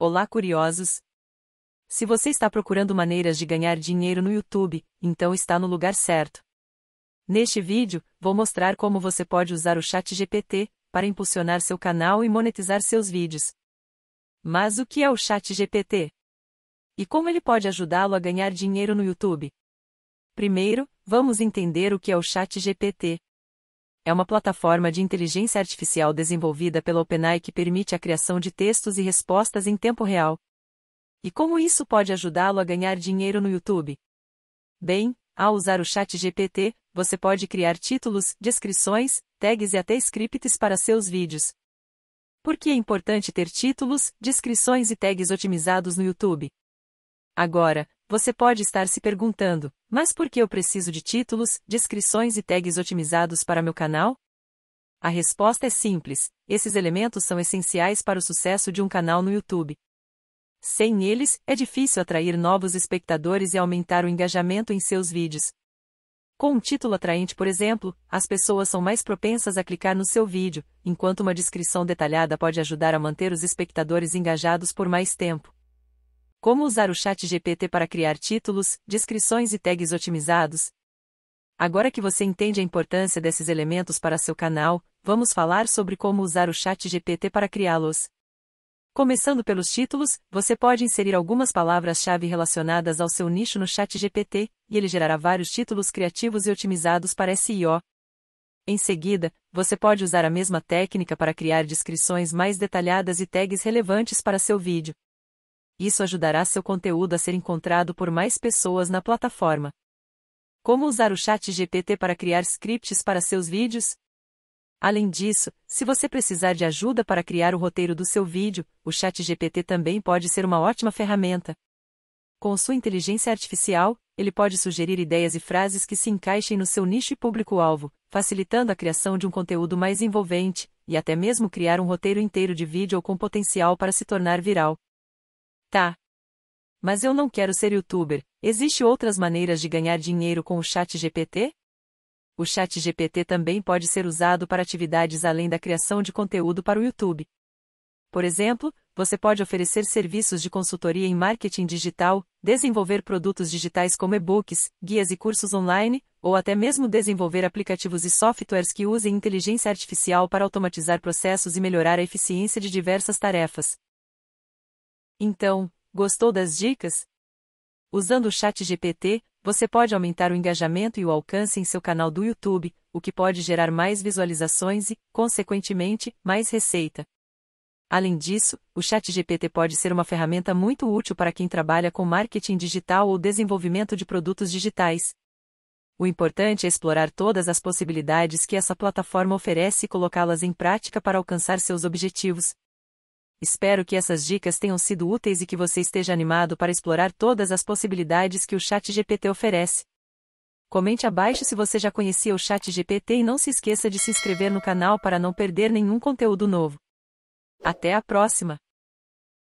Olá, curiosos! Se você está procurando maneiras de ganhar dinheiro no YouTube, então está no lugar certo. Neste vídeo, vou mostrar como você pode usar o ChatGPT para impulsionar seu canal e monetizar seus vídeos. Mas o que é o ChatGPT? E como ele pode ajudá-lo a ganhar dinheiro no YouTube? Primeiro, vamos entender o que é o ChatGPT é uma plataforma de inteligência artificial desenvolvida pela OpenAI que permite a criação de textos e respostas em tempo real. E como isso pode ajudá-lo a ganhar dinheiro no YouTube? Bem, ao usar o Chat GPT, você pode criar títulos, descrições, tags e até scripts para seus vídeos. Por que é importante ter títulos, descrições e tags otimizados no YouTube? Agora, você pode estar se perguntando, mas por que eu preciso de títulos, descrições e tags otimizados para meu canal? A resposta é simples: esses elementos são essenciais para o sucesso de um canal no YouTube. Sem eles, é difícil atrair novos espectadores e aumentar o engajamento em seus vídeos. Com um título atraente, por exemplo, as pessoas são mais propensas a clicar no seu vídeo, enquanto uma descrição detalhada pode ajudar a manter os espectadores engajados por mais tempo. Como usar o chat GPT para criar títulos, descrições e tags otimizados? Agora que você entende a importância desses elementos para seu canal, vamos falar sobre como usar o chat GPT para criá-los. Começando pelos títulos, você pode inserir algumas palavras-chave relacionadas ao seu nicho no chat GPT, e ele gerará vários títulos criativos e otimizados para SEO. Em seguida, você pode usar a mesma técnica para criar descrições mais detalhadas e tags relevantes para seu vídeo isso ajudará seu conteúdo a ser encontrado por mais pessoas na plataforma. Como usar o Chat GPT para criar scripts para seus vídeos? Além disso, se você precisar de ajuda para criar o roteiro do seu vídeo, o Chat GPT também pode ser uma ótima ferramenta. Com sua inteligência artificial, ele pode sugerir ideias e frases que se encaixem no seu nicho e público-alvo, facilitando a criação de um conteúdo mais envolvente, e até mesmo criar um roteiro inteiro de vídeo com potencial para se tornar viral. Tá. Mas eu não quero ser youtuber. Existem outras maneiras de ganhar dinheiro com o chat GPT? O chat GPT também pode ser usado para atividades além da criação de conteúdo para o YouTube. Por exemplo, você pode oferecer serviços de consultoria em marketing digital, desenvolver produtos digitais como e-books, guias e cursos online, ou até mesmo desenvolver aplicativos e softwares que usem inteligência artificial para automatizar processos e melhorar a eficiência de diversas tarefas. Então, gostou das dicas? Usando o Chat GPT, você pode aumentar o engajamento e o alcance em seu canal do YouTube, o que pode gerar mais visualizações e, consequentemente, mais receita. Além disso, o ChatGPT pode ser uma ferramenta muito útil para quem trabalha com marketing digital ou desenvolvimento de produtos digitais. O importante é explorar todas as possibilidades que essa plataforma oferece e colocá-las em prática para alcançar seus objetivos. Espero que essas dicas tenham sido úteis e que você esteja animado para explorar todas as possibilidades que o Chat GPT oferece. Comente abaixo se você já conhecia o Chat GPT e não se esqueça de se inscrever no canal para não perder nenhum conteúdo novo. Até a próxima!